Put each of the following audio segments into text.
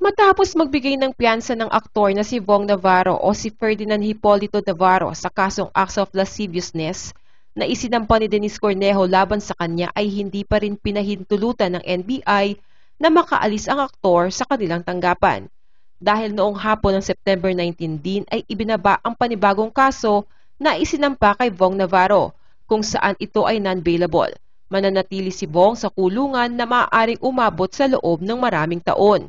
Matapos magbigay ng piyansa ng aktor na si Vong Navarro o si Ferdinand Hipolito Navarro sa kasong acts of lasciviousness na isinampa ni Dennis Cornejo laban sa kanya ay hindi pa rin pinahintulutan ng NBI na makaalis ang aktor sa kanilang tanggapan. Dahil noong hapon ng September 19 din ay ibinaba ang panibagong kaso na isinampa kay Vong Navarro kung saan ito ay non-bailable. Mananatili si Vong sa kulungan na maaaring umabot sa loob ng maraming taon.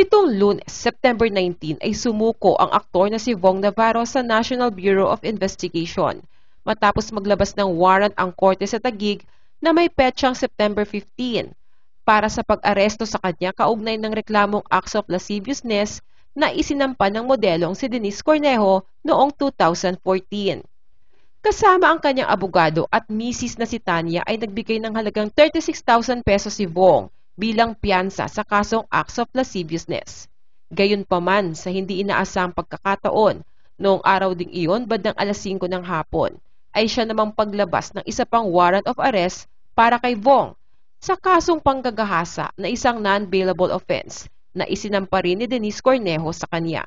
Nitong lunes, September 19, ay sumuko ang aktor na si Vong Navarro sa National Bureau of Investigation matapos maglabas ng warrant ang korte sa Tagig na may petsang September 15 para sa pag-aresto sa kanya kaugnay ng reklamong acts of lasciviousness na isinampan ng modelong si Denise Cornejo noong 2014. Kasama ang kanyang abogado at misis na si Tanya ay nagbigay ng halagang 36,000 pesos si Vong bilang piyansa sa kasong acts of lasciviousness. Gayunpaman sa hindi inaasang pagkakataon, noong araw ding iyon bandang alas 5 ng hapon, ay siya namang paglabas ng isa pang warrant of arrest para kay Vong sa kasong panggagahasa na isang non-bailable offense na isinampa rin ni Denise Cornejo sa kanya.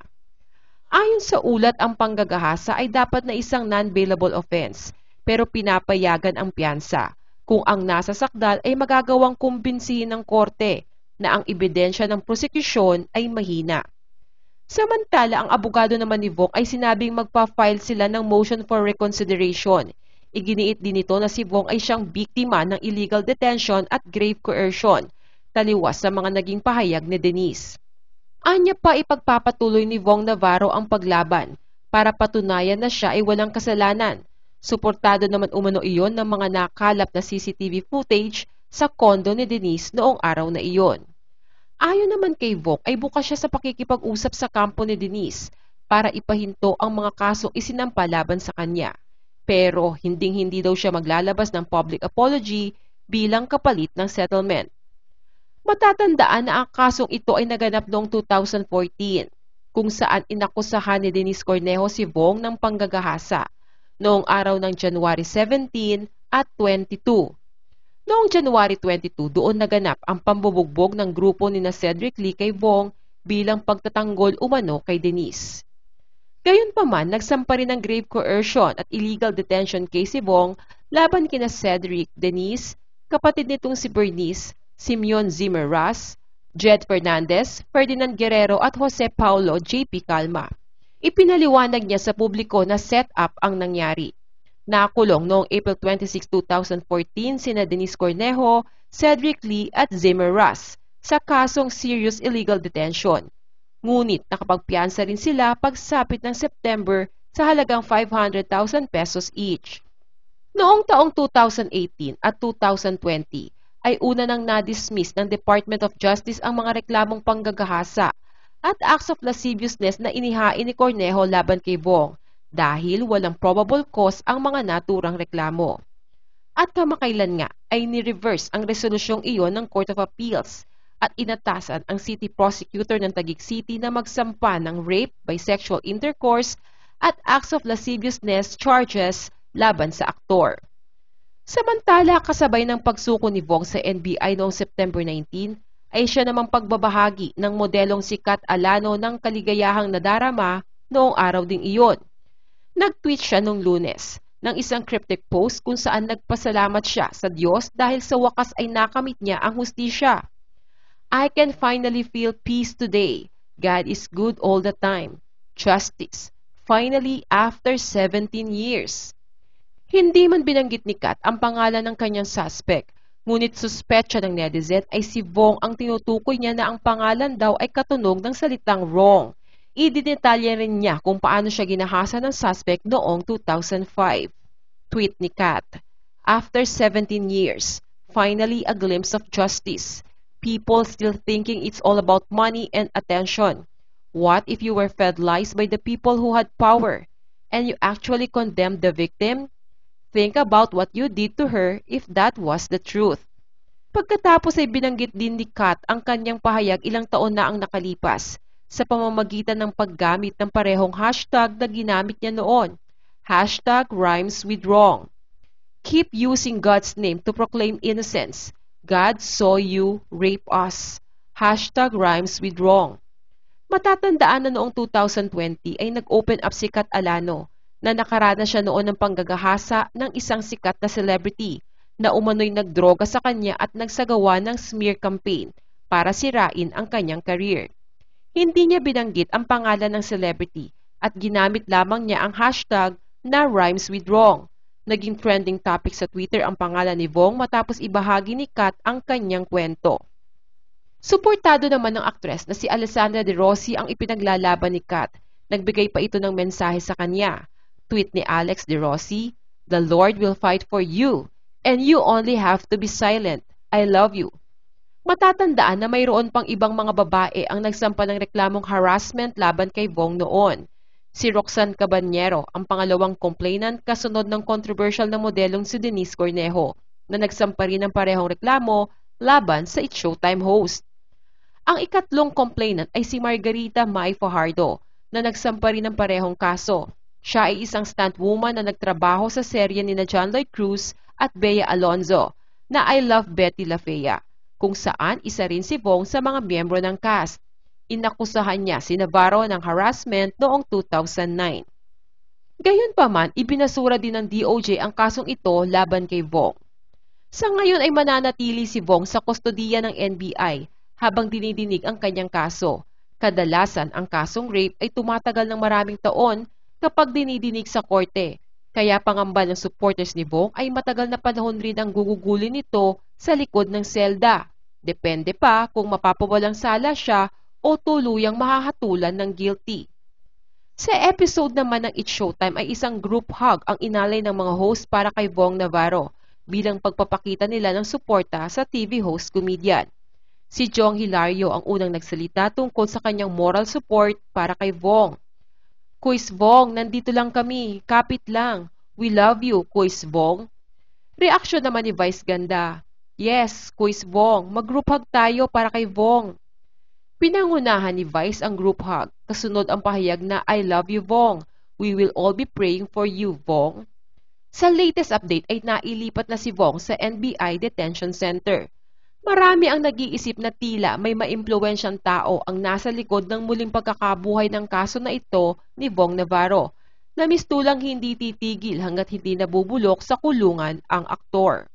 Ayon sa ulat, ang panggagahasa ay dapat na isang non-bailable offense pero pinapayagan ang piyansa kung ang nasa sakdal ay magagawang kumbinsihin ng korte na ang ebidensya ng prosekusyon ay mahina. Samantala, ang abogado naman ni Vong ay sinabing magpa-file sila ng motion for reconsideration. Iginiit din nito na si Vong ay siyang biktima ng illegal detention at grave coercion, taliwas sa mga naging pahayag ni Denise. Anya pa ipagpapatuloy ni Vong Navarro ang paglaban para patunayan na siya ay walang kasalanan Suportado naman umano iyon ng mga nakalap na CCTV footage sa kondo ni Denise noong araw na iyon. Ayon naman kay Vok ay bukas siya sa pakikipag-usap sa kampo ni Denise para ipahinto ang mga kasong isinampa laban sa kanya. Pero hinding-hindi daw siya maglalabas ng public apology bilang kapalit ng settlement. Matatandaan na ang kasong ito ay naganap noong 2014 kung saan inakusahan ni Denise Cornejo si Vong ng panggagahasa noong araw ng January 17 at 22. Noong January 22, doon naganap ang pambubugbog ng grupo ni na Cedric Lee kay Bong bilang pagtatanggol umano kay Denise. Gayunpaman, nagsampa rin ng grave coercion at illegal detention case si Wong laban kina Cedric, Denise, kapatid nitong si Bernice, Simeon Zimmeras, Jed Fernandez, Ferdinand Guerrero at Jose Paulo J.P. Calma. Ipinaliwanag niya sa publiko na set-up ang nangyari. Nakulong noong April 26, 2014 sina Denise Cornejo, Cedric Lee at Zimmer Russ sa kasong serious illegal detention. Ngunit nakapagpiansa rin sila pagsapit ng September sa halagang 500,000 pesos each. Noong taong 2018 at 2020 ay una nang na-dismiss ng Department of Justice ang mga reklamong panggagahasa at acts of lasciviousness na inihain ni Cornejo laban kay Bong dahil walang probable cause ang mga naturang reklamo. At kamakailan nga ay ni-reverse ang resolusyong iyon ng Court of Appeals at inatasan ang city prosecutor ng Taguig City na magsampa ng rape by sexual intercourse at acts of lasciviousness charges laban sa aktor. Samantala, kasabay ng pagsuko ni Bong sa NBI noong September 19, ay siya namang pagbabahagi ng modelong sikat alano ng kaligayahang nadarama noong araw ding iyon. Nag-tweet siya noong lunes ng isang cryptic post kung saan nagpasalamat siya sa Diyos dahil sa wakas ay nakamit niya ang hustisya. I can finally feel peace today. God is good all the time. Justice. Finally, after 17 years. Hindi man binanggit ni Kat ang pangalan ng kanyang suspect Ngunit suspetsa ng netizen ay si Vong ang tinutukoy niya na ang pangalan daw ay katunog ng salitang wrong. Ididetalya rin niya kung paano siya ginahasa ng suspect noong 2005. Tweet ni Kat, After 17 years, finally a glimpse of justice. People still thinking it's all about money and attention. What if you were fed lies by the people who had power? And you actually condemned the victim? Think about what you did to her if that was the truth. Pagkatapos ay binanggit din ni Kat ang kanyang pahayag ilang taon na ang nakalipas sa pamamagitan ng paggamit ng parehong hashtag na ginamit niya noon, hashtag rhymes with wrong. Keep using God's name to proclaim innocence. God saw you rape us. Hashtag rhymes with wrong. Matatandaan na noong 2020 ay nag-open up si Kat Alano na nakarana siya noon ng panggagahasa ng isang sikat na celebrity na umano'y nagdroga sa kanya at nagsagawa ng smear campaign para sirain ang kanyang career. Hindi niya binanggit ang pangalan ng celebrity at ginamit lamang niya ang hashtag na rhymes with wrong. Naging trending topic sa Twitter ang pangalan ni Vong matapos ibahagi ni Kat ang kanyang kwento. Suportado naman ng aktres na si Alessandra De Rossi ang ipinaglalaban ni Kat. Nagbigay pa ito ng mensahe sa kanya tweet ni Alex De Rossi, The Lord will fight for you, and you only have to be silent. I love you. Matatandaan na mayroon pang ibang mga babae ang nagsampa ng reklamong harassment laban kay Bong noon. Si Roxanne Cabanyero ang pangalawang complainant kasunod ng controversial na modelong si Denise Cornejo na nagsampa rin ng parehong reklamo laban sa It Showtime host. Ang ikatlong complainant ay si Margarita May Fajardo na nagsampa rin ng parehong kaso. Siya ay isang stuntwoman na nagtrabaho sa serye ni na John Lloyd Cruz at Bea Alonzo na I Love Betty LaFea, kung saan isa rin si Bong sa mga miyembro ng cast. Inakusahan niya si Navarro ng harassment noong 2009. Gayunpaman, ibinasura din ng DOJ ang kasong ito laban kay Vong. Sa ngayon ay mananatili si Vong sa kustodiya ng NBI habang dinidinig ang kanyang kaso. Kadalasan, ang kasong rape ay tumatagal ng maraming taon kapag dinidinig sa korte. Kaya pangamba ng supporters ni Bong ay matagal na panahon rin ang gugugulin nito sa likod ng selda. Depende pa kung mapapawalang sala siya o tuluyang mahahatulan ng guilty. Sa episode naman ng It's Showtime ay isang group hug ang inalay ng mga host para kay Bong Navarro bilang pagpapakita nila ng suporta sa TV host comedian. Si Jong Hilario ang unang nagsalita tungkol sa kanyang moral support para kay Bong Kuisbong, nandito lang kami, kapit lang. We love you, Kuisbong. Reaksyon naman ni Vice Ganda. Yes, Kuisbong, mag-group hug tayo para kay Vong. Pinangunahan ni Vice ang group hug, kasunod ang pahayag na I love you, Vong. We will all be praying for you, Vong. Sa latest update ay nailipat na si Vong sa NBI Detention Center. Marami ang nag-iisip na tila may maimpluwensyang tao ang nasa likod ng muling pagkakabuhay ng kaso na ito ni Bong Navarro, na mistulang hindi titigil hanggat hindi nabubulok sa kulungan ang aktor.